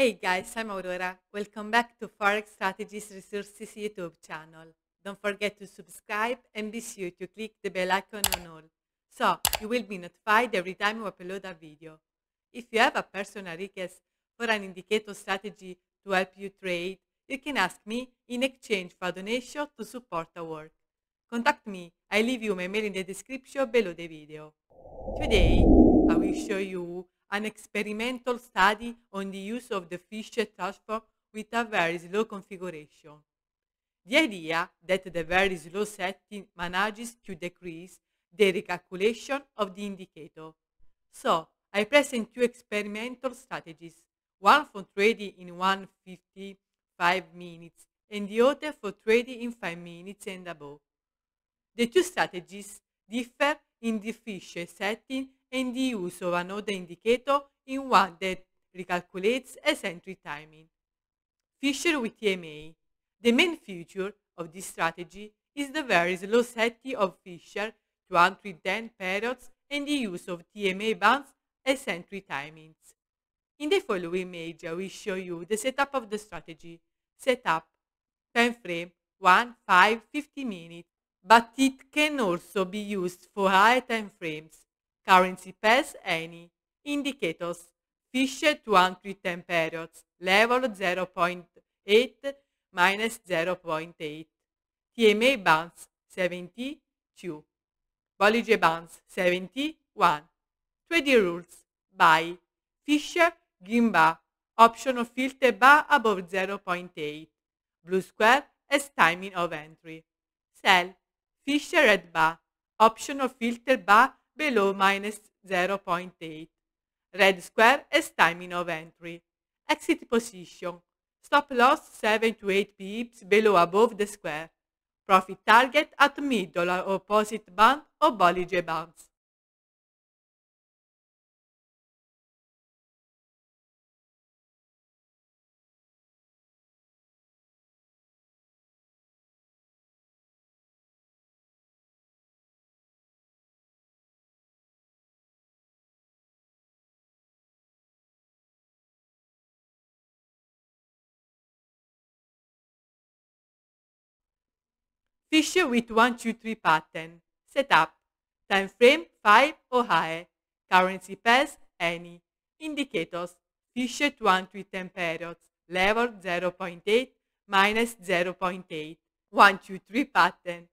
Hey guys, I'm Aurora. Welcome back to Forex Strategies Resources YouTube channel. Don't forget to subscribe and be sure to click the bell icon on all, so you will be notified every time we upload a video. If you have a personal request for an indicator strategy to help you trade, you can ask me in exchange for a donation to support our work. Contact me, I leave you my mail in the description below the video. Today, I will show you an experimental study on the use of the Fisher transform with a very slow configuration. The idea that the very slow setting manages to decrease the recalculation of the indicator. So, I present two experimental strategies, one for trading in 155 minutes and the other for trading in 5 minutes and above. The two strategies differ in the Fisher setting and the use of another indicator in one that recalculates entry timing. Fisher with TMA. The main feature of this strategy is the very slow setting of Fisher to 110 periods and the use of TMA bands entry timings. In the following image, I will show you the setup of the strategy. Setup time frame 1, 5, 50 minutes, but it can also be used for higher time frames currency pairs any, indicators, fisher to entry time periods, level 0.8 minus 0.8, TMA bounds 72, Bollinger Bands 71, trading rules, buy Fisher, green bar, optional filter bar above 0.8, blue square as timing of entry, sell, Fisher red bar, optional filter bar below minus 0.8. Red square as timing of entry. Exit position. Stop loss 7 to 8 pips below above the square. Profit target at middle or opposite band or Bollinger Bands. Fish with 1 2 3 pattern. Setup. Time frame 5 or higher. Currency pairs any. Indicators. Fish at 1 to 10 periods. Level 0.8 minus 0.8. 1 2 3 pattern.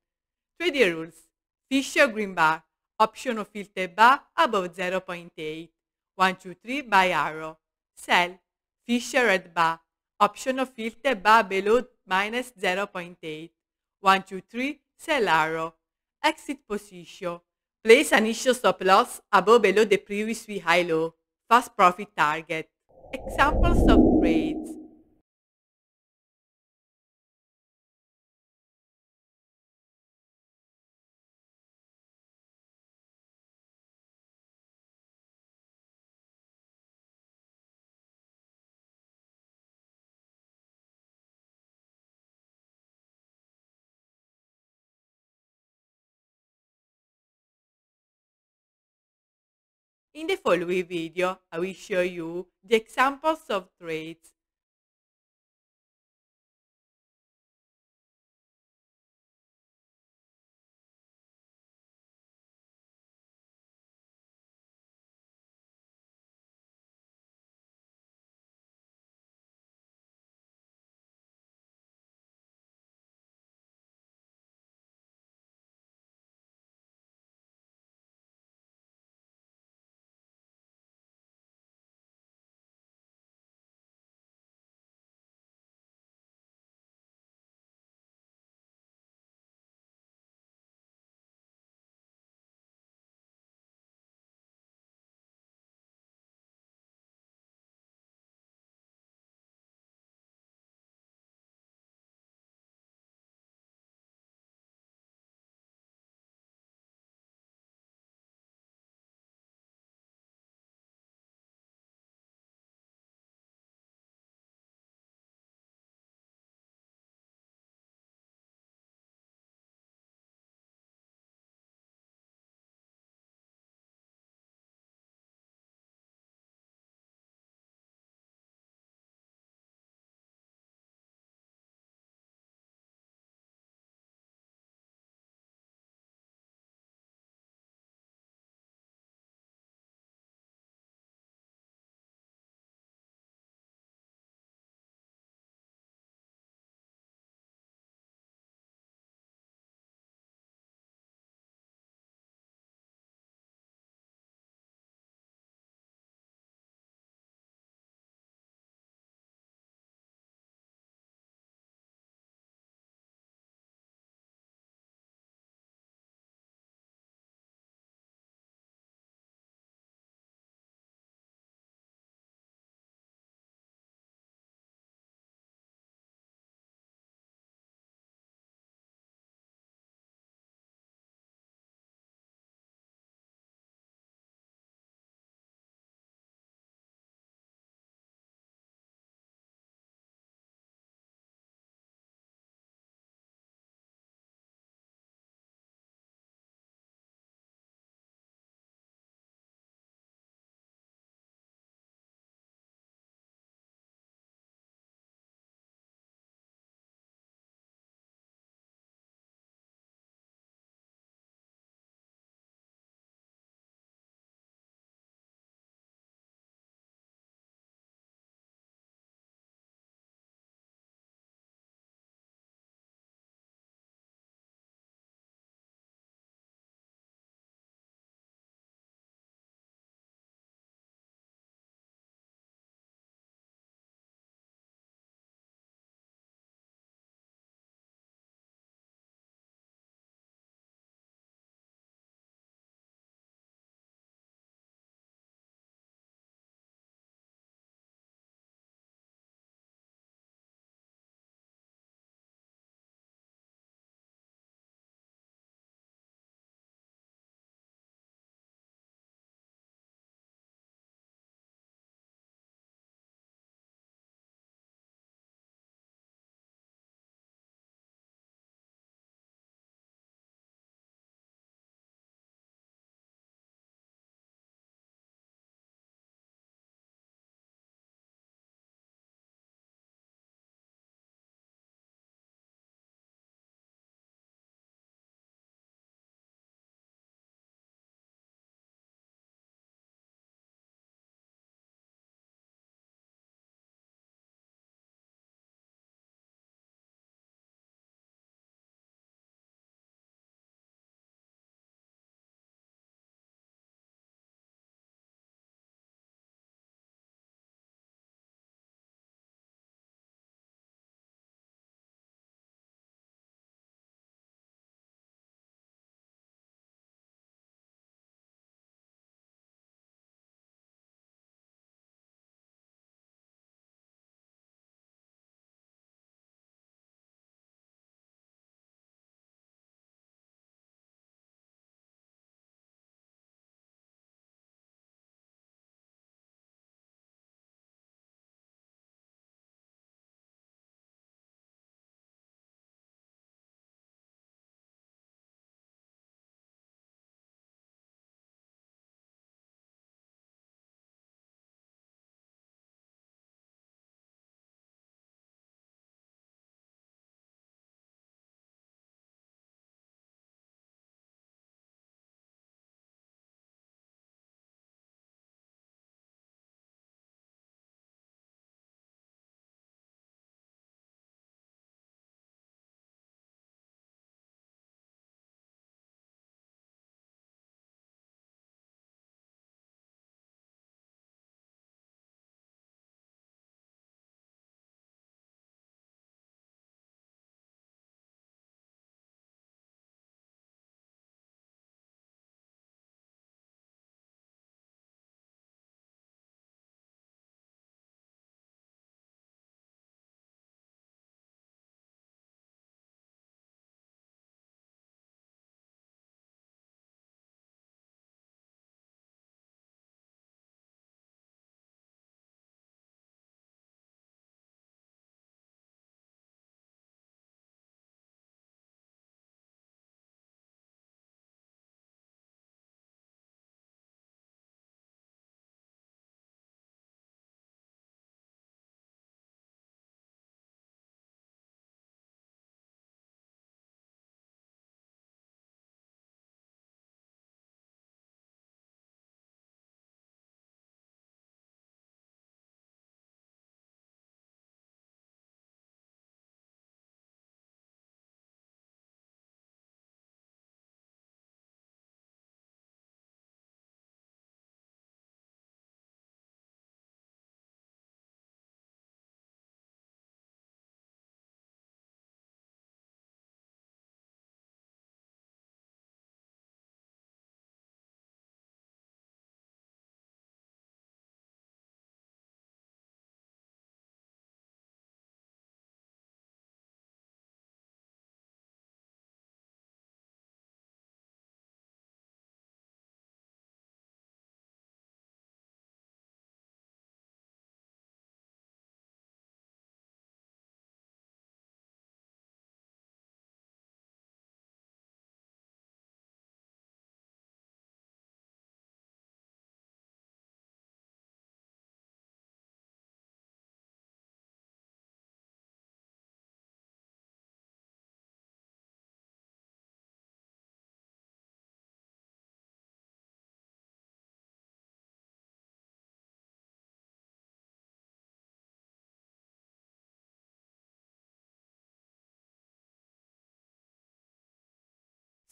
Trading rules. Fish green bar. Optional filter bar above 0.8. 1 2 3 by arrow. Sell. Fish red bar. Optional filter bar below minus 0.8. 1, 2, 3, sell arrow, exit position, place an initial stop loss above below the previous high low, fast profit target. Examples of trades In the following video, I will show you the examples of traits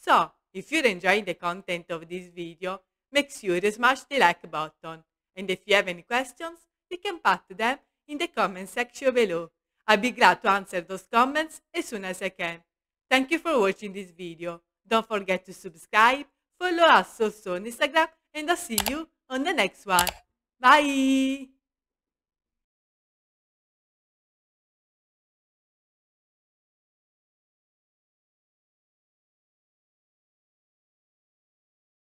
So, if you're enjoying the content of this video, make sure to smash the like button. And if you have any questions, you can put them in the comment section below. I'll be glad to answer those comments as soon as I can. Thank you for watching this video. Don't forget to subscribe, follow us also on Instagram, and I'll see you on the next one. Bye!